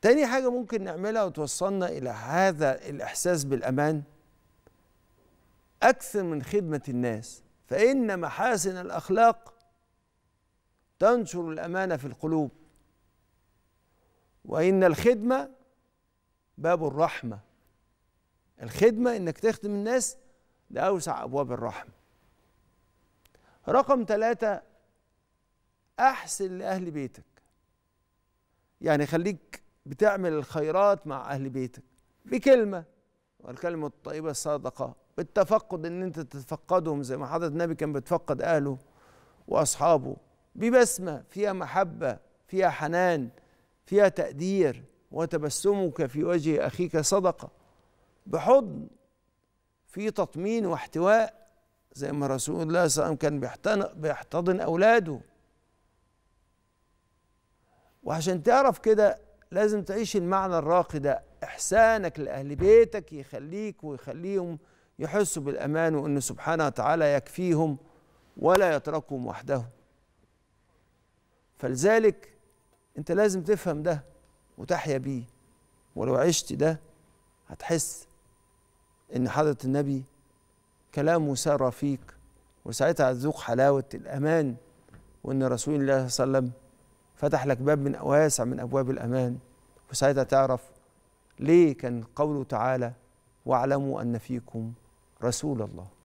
تاني حاجة ممكن نعملها وتوصلنا إلى هذا الإحساس بالأمان أكثر من خدمة الناس فإن محاسن الأخلاق تنشر الأمانة في القلوب وإن الخدمة باب الرحمة الخدمة إنك تخدم الناس ده أوسع أبواب الرحمة رقم ثلاثة أحسن لأهل بيتك يعني خليك بتعمل الخيرات مع أهل بيتك بكلمة والكلمة الطيبة الصادقة بالتفقد ان انت تتفقدهم زي ما حضرة النبي كان بيتفقد اهله واصحابه ببسمة فيها محبة فيها حنان فيها تقدير وتبسمك في وجه اخيك صدقة بحضن في تطمين واحتواء زي ما رسول الله صلى الله عليه وسلم كان بيحتضن اولاده وعشان تعرف كده لازم تعيش المعنى الراقي ده إحسانك لأهل بيتك يخليك ويخليهم يحسوا بالأمان وأن سبحانه وتعالى يكفيهم ولا يتركهم وحدهم فلذلك أنت لازم تفهم ده وتحيا بيه ولو عشت ده هتحس ان حضرة النبي كلامه سار فيك وساعتها هتذوق حلاوة الأمان وأن رسول الله صلى الله عليه وسلم فتح لك باب من واسع من أبواب الأمان وساعتها تعرف ليه كان قوله تعالى واعلموا أن فيكم رسول الله